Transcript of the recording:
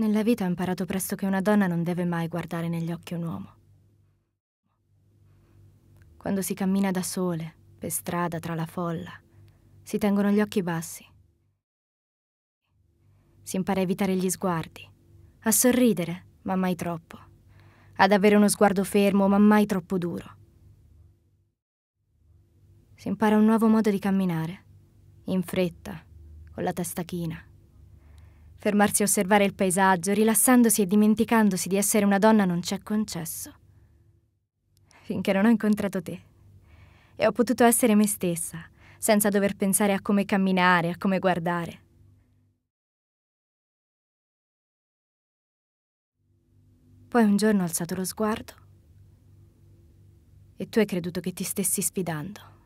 Nella vita ho imparato presto che una donna non deve mai guardare negli occhi un uomo. Quando si cammina da sole, per strada, tra la folla, si tengono gli occhi bassi. Si impara a evitare gli sguardi, a sorridere, ma mai troppo, ad avere uno sguardo fermo, ma mai troppo duro. Si impara un nuovo modo di camminare, in fretta, con la testa china Fermarsi a osservare il paesaggio, rilassandosi e dimenticandosi di essere una donna non ci è concesso. Finché non ho incontrato te. E ho potuto essere me stessa, senza dover pensare a come camminare, a come guardare. Poi un giorno ho alzato lo sguardo e tu hai creduto che ti stessi sfidando.